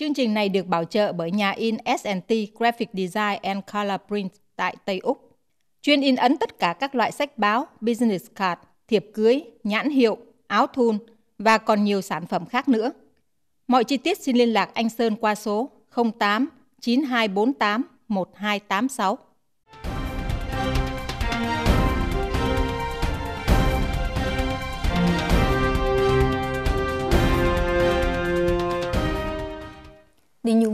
Chương trình này được bảo trợ bởi nhà in S&T Graphic Design and Color Print tại Tây Úc. Chuyên in ấn tất cả các loại sách báo, business card, thiệp cưới, nhãn hiệu, áo thun và còn nhiều sản phẩm khác nữa. Mọi chi tiết xin liên lạc anh Sơn qua số 08 9248 1286.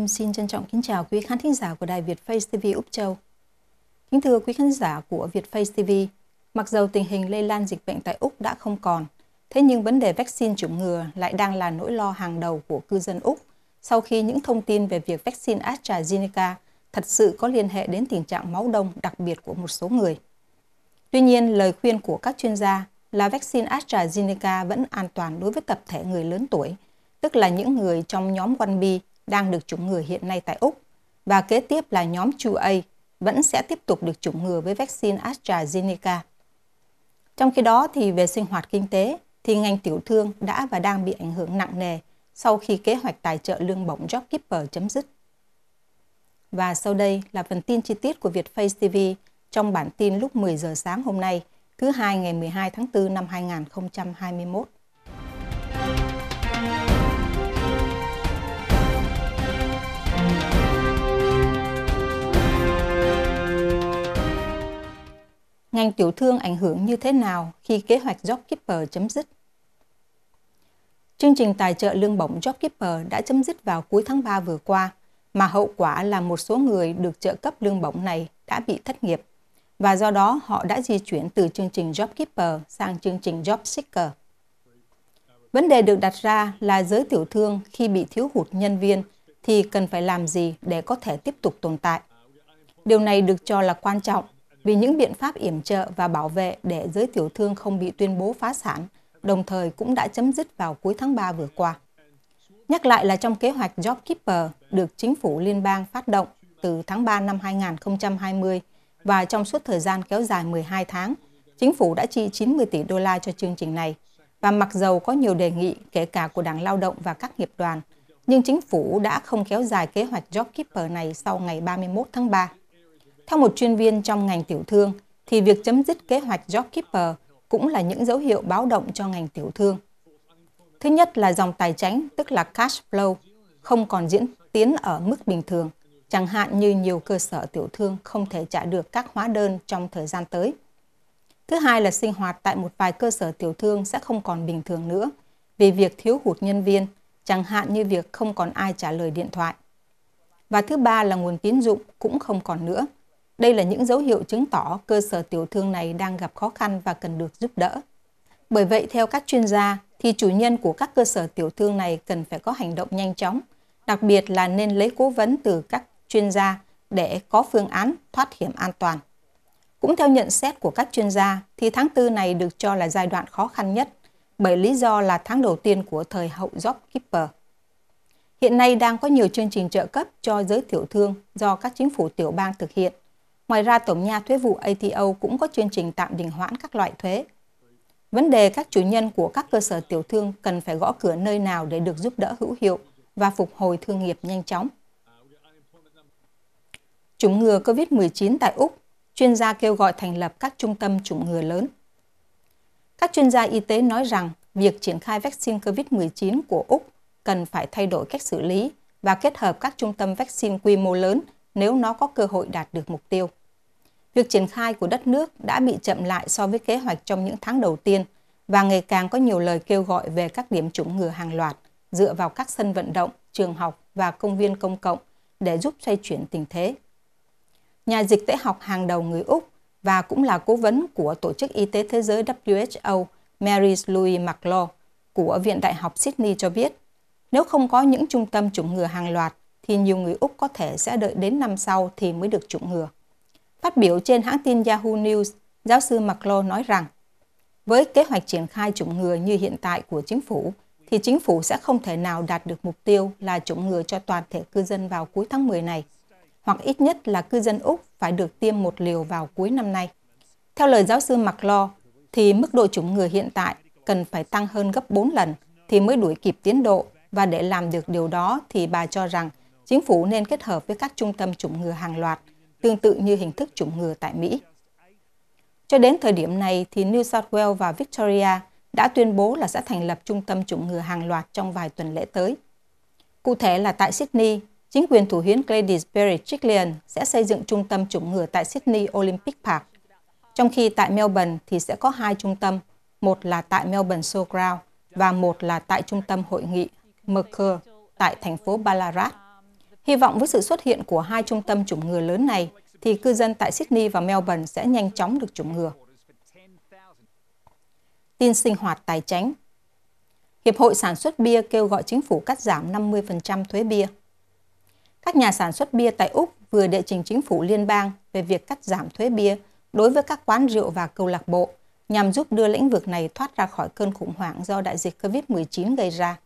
xin trân trọng kính chào quý khán thính giả của Đài Việt Face TV Úc Châu. Kính thưa quý khán giả của Việt Face TV, mặc dầu tình hình lây lan dịch bệnh tại Úc đã không còn, thế nhưng vấn đề vaccine chủng ngừa lại đang là nỗi lo hàng đầu của cư dân Úc sau khi những thông tin về việc vaccine AstraZeneca thật sự có liên hệ đến tình trạng máu đông đặc biệt của một số người. Tuy nhiên, lời khuyên của các chuyên gia là vaccine AstraZeneca vẫn an toàn đối với tập thể người lớn tuổi, tức là những người trong nhóm 1 bi đang được chủng ngừa hiện nay tại Úc và kế tiếp là nhóm chu A vẫn sẽ tiếp tục được chủng ngừa với vaccine AstraZeneca. Trong khi đó thì về sinh hoạt kinh tế thì ngành tiểu thương đã và đang bị ảnh hưởng nặng nề sau khi kế hoạch tài trợ lương bổng JobKeeper chấm dứt. Và sau đây là phần tin chi tiết của Việt Face TV trong bản tin lúc 10 giờ sáng hôm nay, thứ hai ngày 12 tháng 4 năm 2021. ngành tiểu thương ảnh hưởng như thế nào khi kế hoạch JobKeeper chấm dứt. Chương trình tài trợ lương bổng JobKeeper đã chấm dứt vào cuối tháng 3 vừa qua, mà hậu quả là một số người được trợ cấp lương bổng này đã bị thất nghiệp, và do đó họ đã di chuyển từ chương trình JobKeeper sang chương trình JobSeeker. Vấn đề được đặt ra là giới tiểu thương khi bị thiếu hụt nhân viên thì cần phải làm gì để có thể tiếp tục tồn tại. Điều này được cho là quan trọng vì những biện pháp yểm trợ và bảo vệ để giới tiểu thương không bị tuyên bố phá sản, đồng thời cũng đã chấm dứt vào cuối tháng 3 vừa qua. Nhắc lại là trong kế hoạch JobKeeper được chính phủ liên bang phát động từ tháng 3 năm 2020 và trong suốt thời gian kéo dài 12 tháng, chính phủ đã chi 90 tỷ đô la cho chương trình này. Và mặc dầu có nhiều đề nghị kể cả của Đảng Lao động và các nghiệp đoàn, nhưng chính phủ đã không kéo dài kế hoạch JobKeeper này sau ngày 31 tháng 3. Theo một chuyên viên trong ngành tiểu thương, thì việc chấm dứt kế hoạch JobKeeper cũng là những dấu hiệu báo động cho ngành tiểu thương. Thứ nhất là dòng tài chính, tức là cash flow, không còn diễn tiến ở mức bình thường, chẳng hạn như nhiều cơ sở tiểu thương không thể trả được các hóa đơn trong thời gian tới. Thứ hai là sinh hoạt tại một vài cơ sở tiểu thương sẽ không còn bình thường nữa vì việc thiếu hụt nhân viên, chẳng hạn như việc không còn ai trả lời điện thoại. Và thứ ba là nguồn tín dụng cũng không còn nữa, đây là những dấu hiệu chứng tỏ cơ sở tiểu thương này đang gặp khó khăn và cần được giúp đỡ. Bởi vậy, theo các chuyên gia, thì chủ nhân của các cơ sở tiểu thương này cần phải có hành động nhanh chóng, đặc biệt là nên lấy cố vấn từ các chuyên gia để có phương án thoát hiểm an toàn. Cũng theo nhận xét của các chuyên gia, thì tháng 4 này được cho là giai đoạn khó khăn nhất, bởi lý do là tháng đầu tiên của thời hậu JobKeeper. Hiện nay đang có nhiều chương trình trợ cấp cho giới tiểu thương do các chính phủ tiểu bang thực hiện – Ngoài ra, Tổng nha thuế vụ ATO cũng có chương trình tạm đình hoãn các loại thuế. Vấn đề các chủ nhân của các cơ sở tiểu thương cần phải gõ cửa nơi nào để được giúp đỡ hữu hiệu và phục hồi thương nghiệp nhanh chóng. Chủng ngừa COVID-19 tại Úc, chuyên gia kêu gọi thành lập các trung tâm chủng ngừa lớn. Các chuyên gia y tế nói rằng việc triển khai vaccine COVID-19 của Úc cần phải thay đổi cách xử lý và kết hợp các trung tâm vaccine quy mô lớn – nếu nó có cơ hội đạt được mục tiêu. Việc triển khai của đất nước đã bị chậm lại so với kế hoạch trong những tháng đầu tiên và ngày càng có nhiều lời kêu gọi về các điểm chủng ngừa hàng loạt dựa vào các sân vận động, trường học và công viên công cộng để giúp xoay chuyển tình thế. Nhà dịch tễ học hàng đầu người Úc và cũng là cố vấn của Tổ chức Y tế Thế giới WHO Mary Louise McLaw của Viện Đại học Sydney cho biết, nếu không có những trung tâm chủng ngừa hàng loạt thì nhiều người Úc có thể sẽ đợi đến năm sau thì mới được chủng ngừa. Phát biểu trên hãng tin Yahoo News, giáo sư Maclo nói rằng, với kế hoạch triển khai chủng ngừa như hiện tại của chính phủ, thì chính phủ sẽ không thể nào đạt được mục tiêu là chủng ngừa cho toàn thể cư dân vào cuối tháng 10 này, hoặc ít nhất là cư dân Úc phải được tiêm một liều vào cuối năm nay. Theo lời giáo sư Maclo, thì mức độ chủng ngừa hiện tại cần phải tăng hơn gấp 4 lần thì mới đuổi kịp tiến độ và để làm được điều đó thì bà cho rằng chính phủ nên kết hợp với các trung tâm chủng ngừa hàng loạt, tương tự như hình thức chủng ngừa tại Mỹ. Cho đến thời điểm này thì New South Wales và Victoria đã tuyên bố là sẽ thành lập trung tâm chủng ngừa hàng loạt trong vài tuần lễ tới. Cụ thể là tại Sydney, chính quyền thủ hiến Gladys Berejiklian sẽ xây dựng trung tâm chủng ngừa tại Sydney Olympic Park, trong khi tại Melbourne thì sẽ có hai trung tâm, một là tại Melbourne Showground và một là tại trung tâm hội nghị Mercure tại thành phố Ballarat. Hy vọng với sự xuất hiện của hai trung tâm chủng ngừa lớn này, thì cư dân tại Sydney và Melbourne sẽ nhanh chóng được chủng ngừa. Tin sinh hoạt tài chính Hiệp hội sản xuất bia kêu gọi chính phủ cắt giảm 50% thuế bia. Các nhà sản xuất bia tại Úc vừa đệ trình chính phủ liên bang về việc cắt giảm thuế bia đối với các quán rượu và câu lạc bộ nhằm giúp đưa lĩnh vực này thoát ra khỏi cơn khủng hoảng do đại dịch COVID-19 gây ra.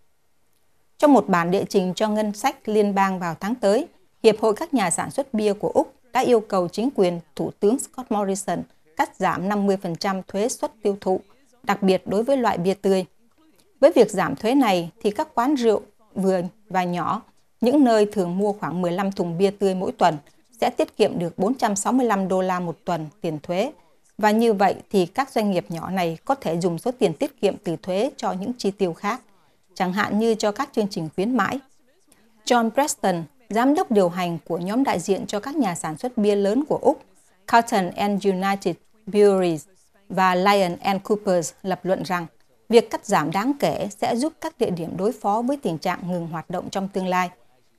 Trong một bản địa trình cho ngân sách liên bang vào tháng tới, Hiệp hội các nhà sản xuất bia của Úc đã yêu cầu chính quyền Thủ tướng Scott Morrison cắt giảm 50% thuế xuất tiêu thụ, đặc biệt đối với loại bia tươi. Với việc giảm thuế này thì các quán rượu vừa và nhỏ, những nơi thường mua khoảng 15 thùng bia tươi mỗi tuần sẽ tiết kiệm được 465 đô la một tuần tiền thuế. Và như vậy thì các doanh nghiệp nhỏ này có thể dùng số tiền tiết kiệm từ thuế cho những chi tiêu khác chẳng hạn như cho các chương trình khuyến mãi. John Preston, giám đốc điều hành của nhóm đại diện cho các nhà sản xuất bia lớn của Úc, Carlton and United Breweries và Lion and Coopers lập luận rằng việc cắt giảm đáng kể sẽ giúp các địa điểm đối phó với tình trạng ngừng hoạt động trong tương lai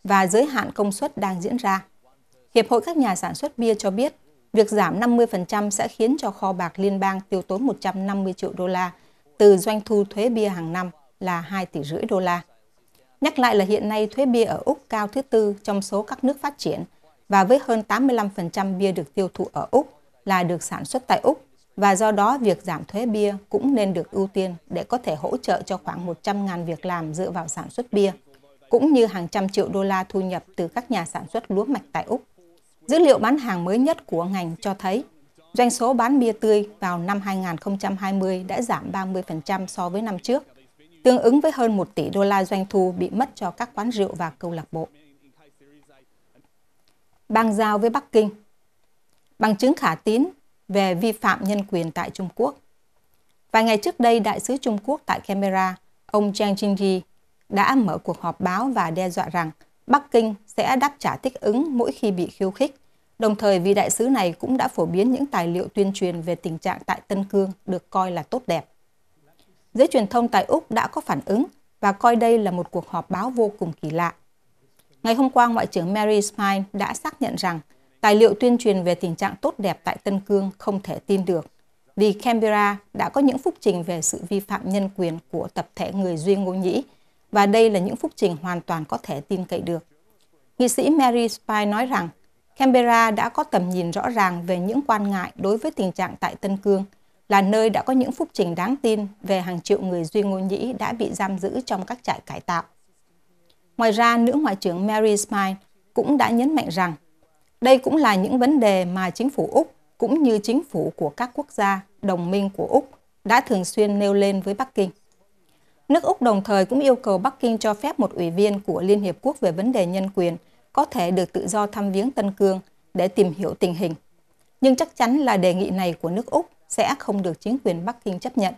và giới hạn công suất đang diễn ra. Hiệp hội các nhà sản xuất bia cho biết, việc giảm 50% sẽ khiến cho kho bạc liên bang tiêu tốn 150 triệu đô la từ doanh thu thuế bia hàng năm là 2 tỷ rưỡi đô la. Nhắc lại là hiện nay thuế bia ở Úc cao thứ tư trong số các nước phát triển và với hơn 85% bia được tiêu thụ ở Úc là được sản xuất tại Úc và do đó việc giảm thuế bia cũng nên được ưu tiên để có thể hỗ trợ cho khoảng 100.000 việc làm dựa vào sản xuất bia, cũng như hàng trăm triệu đô la thu nhập từ các nhà sản xuất lúa mạch tại Úc. Dữ liệu bán hàng mới nhất của ngành cho thấy doanh số bán bia tươi vào năm 2020 đã giảm 30% so với năm trước – tương ứng với hơn 1 tỷ đô la doanh thu bị mất cho các quán rượu và câu lạc bộ. Bang giao với Bắc Kinh Bằng chứng khả tín về vi phạm nhân quyền tại Trung Quốc Vài ngày trước đây, Đại sứ Trung Quốc tại Canberra, ông Chang Jingyi, đã mở cuộc họp báo và đe dọa rằng Bắc Kinh sẽ đáp trả thích ứng mỗi khi bị khiêu khích. Đồng thời, vị đại sứ này cũng đã phổ biến những tài liệu tuyên truyền về tình trạng tại Tân Cương được coi là tốt đẹp giới truyền thông tại Úc đã có phản ứng và coi đây là một cuộc họp báo vô cùng kỳ lạ. Ngày hôm qua, Ngoại trưởng Mary Smile đã xác nhận rằng tài liệu tuyên truyền về tình trạng tốt đẹp tại Tân Cương không thể tin được vì Canberra đã có những phúc trình về sự vi phạm nhân quyền của tập thể người Duy Ngô Nhĩ và đây là những phúc trình hoàn toàn có thể tin cậy được. Nghị sĩ Mary Spy nói rằng Canberra đã có tầm nhìn rõ ràng về những quan ngại đối với tình trạng tại Tân Cương – là nơi đã có những phúc trình đáng tin về hàng triệu người Duy Ngô Nhĩ đã bị giam giữ trong các trại cải tạo. Ngoài ra, nữ Ngoại trưởng Mary Smile cũng đã nhấn mạnh rằng đây cũng là những vấn đề mà chính phủ Úc cũng như chính phủ của các quốc gia đồng minh của Úc đã thường xuyên nêu lên với Bắc Kinh. Nước Úc đồng thời cũng yêu cầu Bắc Kinh cho phép một ủy viên của Liên Hiệp Quốc về vấn đề nhân quyền có thể được tự do thăm viếng Tân Cương để tìm hiểu tình hình. Nhưng chắc chắn là đề nghị này của nước Úc sẽ không được chính quyền Bắc Kinh chấp nhận.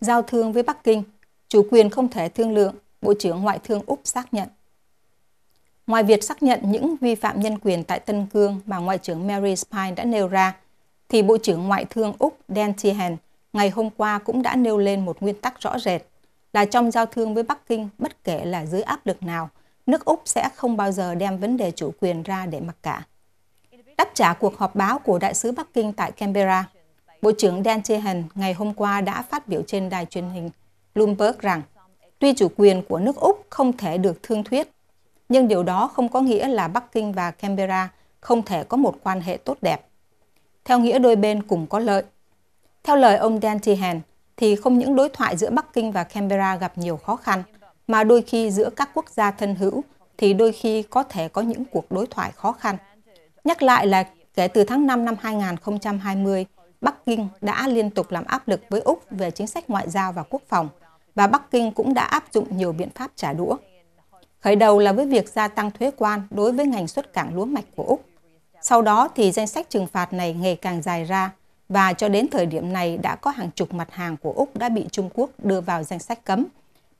Giao thương với Bắc Kinh, chủ quyền không thể thương lượng, Bộ trưởng Ngoại thương Úc xác nhận. Ngoài việc xác nhận những vi phạm nhân quyền tại Tân Cương mà Ngoại trưởng Mary Spine đã nêu ra, thì Bộ trưởng Ngoại thương Úc Dan Sheehan ngày hôm qua cũng đã nêu lên một nguyên tắc rõ rệt là trong giao thương với Bắc Kinh bất kể là dưới áp lực nào, nước Úc sẽ không bao giờ đem vấn đề chủ quyền ra để mặc cả đáp trả cuộc họp báo của đại sứ Bắc Kinh tại Canberra. Bộ trưởng Dan Sheehan ngày hôm qua đã phát biểu trên đài truyền hình Bloomberg rằng tuy chủ quyền của nước Úc không thể được thương thuyết, nhưng điều đó không có nghĩa là Bắc Kinh và Canberra không thể có một quan hệ tốt đẹp. Theo nghĩa đôi bên cùng có lợi. Theo lời ông Dan Sheehan, thì không những đối thoại giữa Bắc Kinh và Canberra gặp nhiều khó khăn, mà đôi khi giữa các quốc gia thân hữu thì đôi khi có thể có những cuộc đối thoại khó khăn. Nhắc lại là kể từ tháng 5 năm 2020, Bắc Kinh đã liên tục làm áp lực với Úc về chính sách ngoại giao và quốc phòng, và Bắc Kinh cũng đã áp dụng nhiều biện pháp trả đũa. Khởi đầu là với việc gia tăng thuế quan đối với ngành xuất cảng lúa mạch của Úc. Sau đó thì danh sách trừng phạt này ngày càng dài ra và cho đến thời điểm này đã có hàng chục mặt hàng của Úc đã bị Trung Quốc đưa vào danh sách cấm,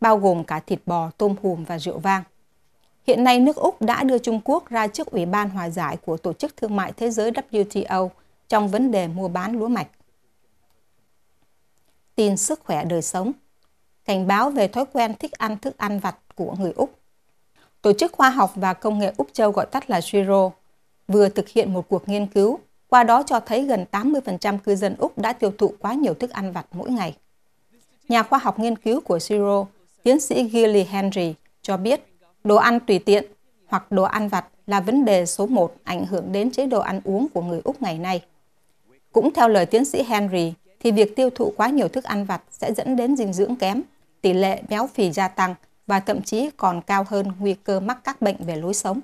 bao gồm cả thịt bò, tôm hùm và rượu vang. Hiện nay, nước Úc đã đưa Trung Quốc ra trước Ủy ban Hòa giải của Tổ chức Thương mại Thế giới WTO trong vấn đề mua bán lúa mạch. Tin sức khỏe đời sống Cảnh báo về thói quen thích ăn thức ăn vặt của người Úc Tổ chức Khoa học và Công nghệ Úc Châu gọi tắt là CIRO vừa thực hiện một cuộc nghiên cứu, qua đó cho thấy gần 80% cư dân Úc đã tiêu thụ quá nhiều thức ăn vặt mỗi ngày. Nhà khoa học nghiên cứu của CIRO, tiến sĩ Gilly Henry, cho biết Đồ ăn tùy tiện hoặc đồ ăn vặt là vấn đề số 1 ảnh hưởng đến chế độ ăn uống của người Úc ngày nay. Cũng theo lời tiến sĩ Henry, thì việc tiêu thụ quá nhiều thức ăn vặt sẽ dẫn đến dinh dưỡng kém, tỷ lệ béo phì gia tăng và thậm chí còn cao hơn nguy cơ mắc các bệnh về lối sống.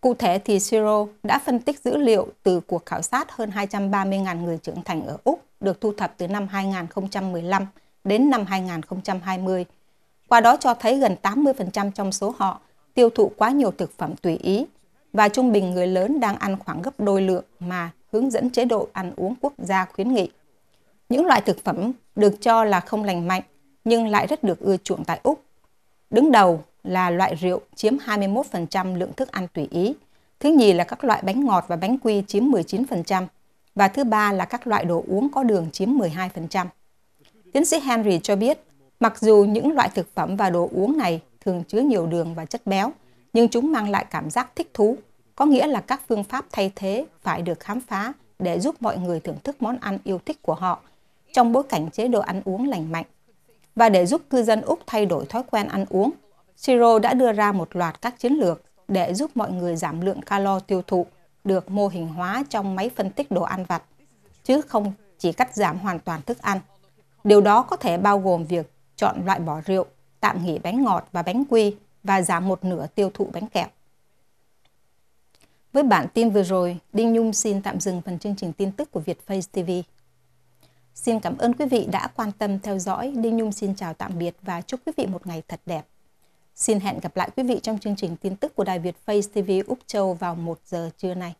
Cụ thể thì Siro đã phân tích dữ liệu từ cuộc khảo sát hơn 230.000 người trưởng thành ở Úc được thu thập từ năm 2015 đến năm 2020 qua đó cho thấy gần 80% trong số họ tiêu thụ quá nhiều thực phẩm tùy ý và trung bình người lớn đang ăn khoảng gấp đôi lượng mà hướng dẫn chế độ ăn uống quốc gia khuyến nghị. Những loại thực phẩm được cho là không lành mạnh nhưng lại rất được ưa chuộng tại Úc. Đứng đầu là loại rượu chiếm 21% lượng thức ăn tùy ý, thứ nhì là các loại bánh ngọt và bánh quy chiếm 19% và thứ ba là các loại đồ uống có đường chiếm 12%. Tiến sĩ Henry cho biết Mặc dù những loại thực phẩm và đồ uống này thường chứa nhiều đường và chất béo, nhưng chúng mang lại cảm giác thích thú, có nghĩa là các phương pháp thay thế phải được khám phá để giúp mọi người thưởng thức món ăn yêu thích của họ trong bối cảnh chế độ ăn uống lành mạnh. Và để giúp cư dân Úc thay đổi thói quen ăn uống, Siro đã đưa ra một loạt các chiến lược để giúp mọi người giảm lượng calo tiêu thụ được mô hình hóa trong máy phân tích đồ ăn vặt, chứ không chỉ cắt giảm hoàn toàn thức ăn. Điều đó có thể bao gồm việc chọn loại bỏ rượu, tạm nghỉ bánh ngọt và bánh quy và giảm một nửa tiêu thụ bánh kẹo. Với bản tin vừa rồi, Đinh Nhung xin tạm dừng phần chương trình tin tức của Vietface TV. Xin cảm ơn quý vị đã quan tâm theo dõi. Đinh Nhung xin chào tạm biệt và chúc quý vị một ngày thật đẹp. Xin hẹn gặp lại quý vị trong chương trình tin tức của Đài Việt Face TV Úc Châu vào 1 giờ trưa nay.